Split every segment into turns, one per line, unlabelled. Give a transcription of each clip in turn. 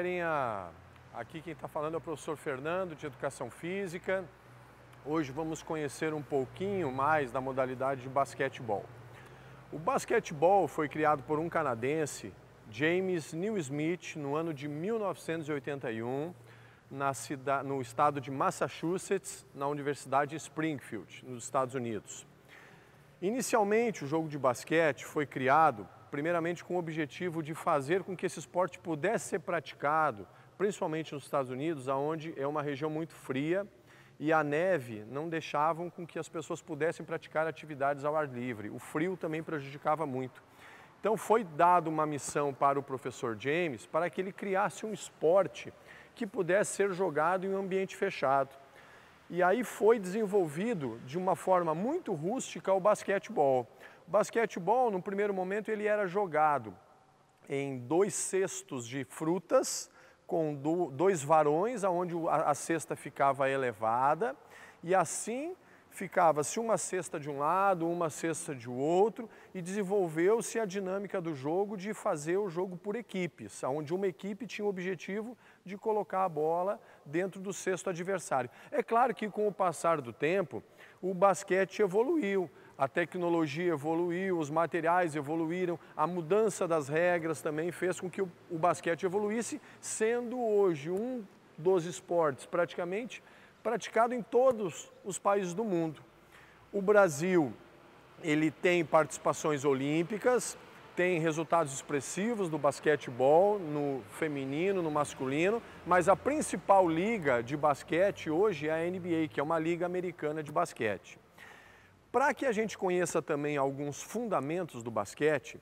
galerinha! Aqui quem está falando é o professor Fernando, de Educação Física. Hoje vamos conhecer um pouquinho mais da modalidade de basquetebol. O basquetebol foi criado por um canadense, James Newsmith, no ano de 1981, na cidade, no estado de Massachusetts, na Universidade Springfield, nos Estados Unidos. Inicialmente, o jogo de basquete foi criado primeiramente com o objetivo de fazer com que esse esporte pudesse ser praticado, principalmente nos Estados Unidos, onde é uma região muito fria e a neve não deixavam com que as pessoas pudessem praticar atividades ao ar livre. O frio também prejudicava muito. Então foi dado uma missão para o professor James para que ele criasse um esporte que pudesse ser jogado em um ambiente fechado. E aí foi desenvolvido de uma forma muito rústica o basquetebol. Basquetebol, no primeiro momento, ele era jogado em dois cestos de frutas, com dois varões, onde a cesta ficava elevada, e assim ficava-se uma cesta de um lado, uma cesta de outro, e desenvolveu-se a dinâmica do jogo de fazer o jogo por equipes, onde uma equipe tinha o objetivo de colocar a bola dentro do sexto adversário. É claro que com o passar do tempo, o basquete evoluiu a tecnologia evoluiu, os materiais evoluíram, a mudança das regras também fez com que o, o basquete evoluísse, sendo hoje um dos esportes praticamente praticado em todos os países do mundo. O Brasil ele tem participações olímpicas, tem resultados expressivos do basquetebol no feminino, no masculino, mas a principal liga de basquete hoje é a NBA, que é uma liga americana de basquete. Para que a gente conheça também alguns fundamentos do basquete,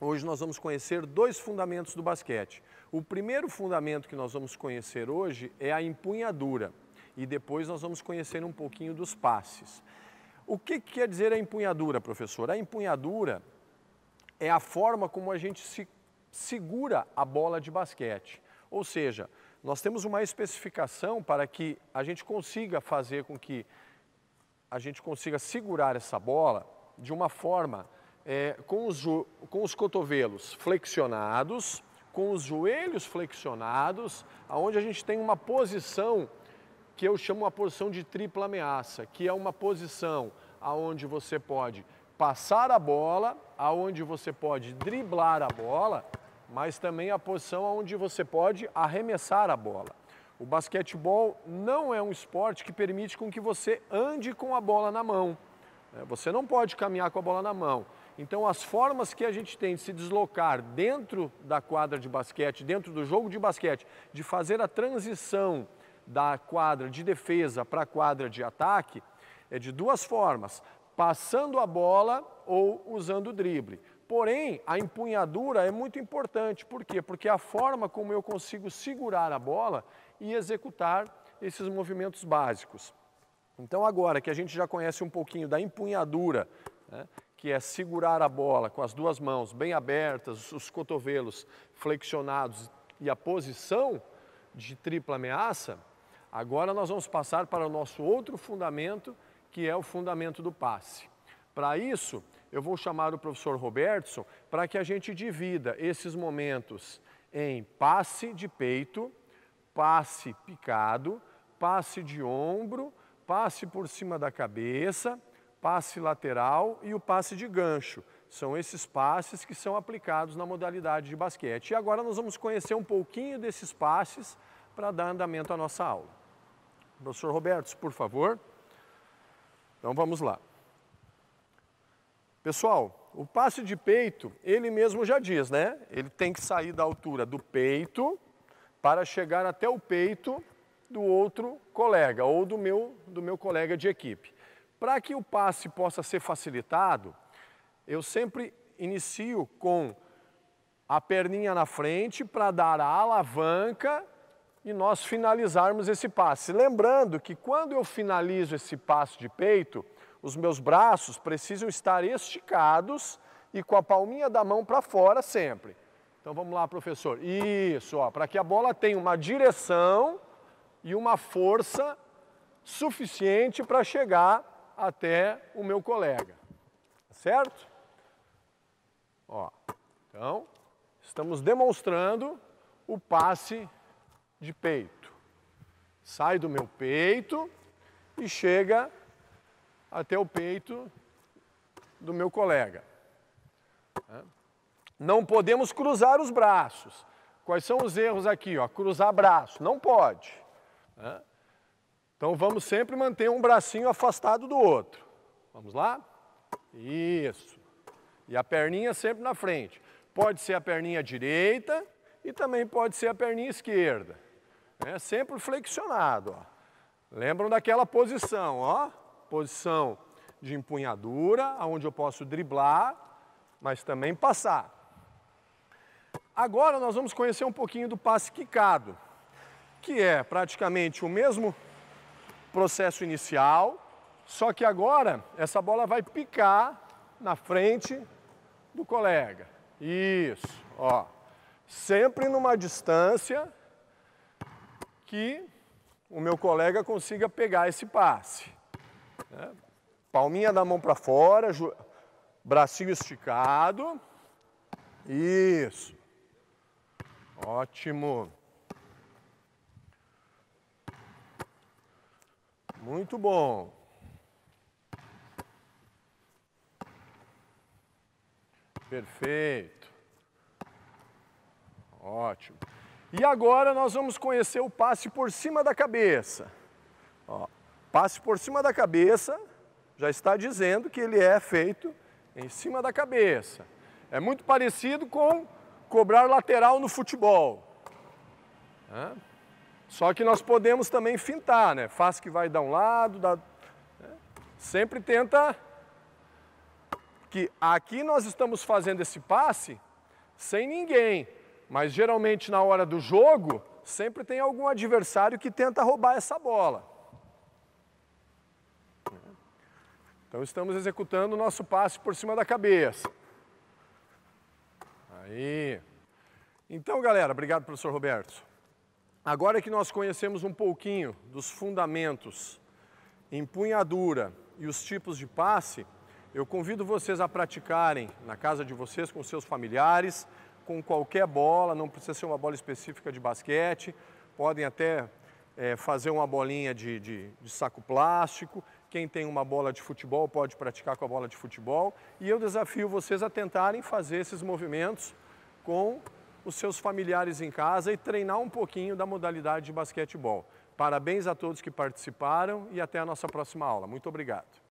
hoje nós vamos conhecer dois fundamentos do basquete. O primeiro fundamento que nós vamos conhecer hoje é a empunhadura e depois nós vamos conhecer um pouquinho dos passes. O que, que quer dizer a empunhadura, professor? A empunhadura é a forma como a gente se segura a bola de basquete. Ou seja, nós temos uma especificação para que a gente consiga fazer com que a gente consiga segurar essa bola de uma forma é, com, os, com os cotovelos flexionados, com os joelhos flexionados, aonde a gente tem uma posição que eu chamo uma posição de tripla ameaça, que é uma posição aonde você pode passar a bola, aonde você pode driblar a bola, mas também a posição onde você pode arremessar a bola. O basquetebol não é um esporte que permite com que você ande com a bola na mão. Né? Você não pode caminhar com a bola na mão. Então, as formas que a gente tem de se deslocar dentro da quadra de basquete, dentro do jogo de basquete, de fazer a transição da quadra de defesa para a quadra de ataque, é de duas formas: passando a bola ou usando o drible. Porém, a empunhadura é muito importante. Por quê? Porque a forma como eu consigo segurar a bola e executar esses movimentos básicos. Então, agora que a gente já conhece um pouquinho da empunhadura, né, que é segurar a bola com as duas mãos bem abertas, os cotovelos flexionados e a posição de tripla ameaça, agora nós vamos passar para o nosso outro fundamento, que é o fundamento do passe. Para isso, eu vou chamar o professor Robertson para que a gente divida esses momentos em passe de peito, passe picado, passe de ombro, passe por cima da cabeça, passe lateral e o passe de gancho. São esses passes que são aplicados na modalidade de basquete. E agora nós vamos conhecer um pouquinho desses passes para dar andamento à nossa aula. Professor Roberto, por favor. Então vamos lá. Pessoal, o passe de peito, ele mesmo já diz, né? Ele tem que sair da altura do peito para chegar até o peito do outro colega ou do meu, do meu colega de equipe. Para que o passe possa ser facilitado, eu sempre inicio com a perninha na frente para dar a alavanca e nós finalizarmos esse passe. Lembrando que quando eu finalizo esse passe de peito, os meus braços precisam estar esticados e com a palminha da mão para fora sempre. Então vamos lá, professor. Isso, ó, para que a bola tenha uma direção e uma força suficiente para chegar até o meu colega. Certo? Ó. Então, estamos demonstrando o passe de peito. Sai do meu peito e chega até o peito do meu colega. Não podemos cruzar os braços. Quais são os erros aqui? Ó? Cruzar braço. Não pode. Né? Então vamos sempre manter um bracinho afastado do outro. Vamos lá? Isso. E a perninha sempre na frente. Pode ser a perninha direita e também pode ser a perninha esquerda. É sempre flexionado. Ó. Lembram daquela posição, ó? Posição de empunhadura, onde eu posso driblar, mas também passar. Agora nós vamos conhecer um pouquinho do passe quicado, que é praticamente o mesmo processo inicial, só que agora essa bola vai picar na frente do colega. Isso, ó. Sempre numa distância que o meu colega consiga pegar esse passe. Né? Palminha da mão para fora, bracinho esticado. Isso. Ótimo. Muito bom. Perfeito. Ótimo. E agora nós vamos conhecer o passe por cima da cabeça. Ó, passe por cima da cabeça já está dizendo que ele é feito em cima da cabeça. É muito parecido com cobrar lateral no futebol. Só que nós podemos também fintar, né? Faz que vai dar um lado, dá... Né? sempre tenta que aqui nós estamos fazendo esse passe sem ninguém, mas geralmente na hora do jogo sempre tem algum adversário que tenta roubar essa bola. Então estamos executando o nosso passe por cima da cabeça. Aí. Então, galera, obrigado, professor Roberto. Agora que nós conhecemos um pouquinho dos fundamentos, empunhadura e os tipos de passe, eu convido vocês a praticarem na casa de vocês com seus familiares, com qualquer bola, não precisa ser uma bola específica de basquete, podem até é, fazer uma bolinha de, de, de saco plástico quem tem uma bola de futebol pode praticar com a bola de futebol. E eu desafio vocês a tentarem fazer esses movimentos com os seus familiares em casa e treinar um pouquinho da modalidade de basquetebol. Parabéns a todos que participaram e até a nossa próxima aula. Muito obrigado.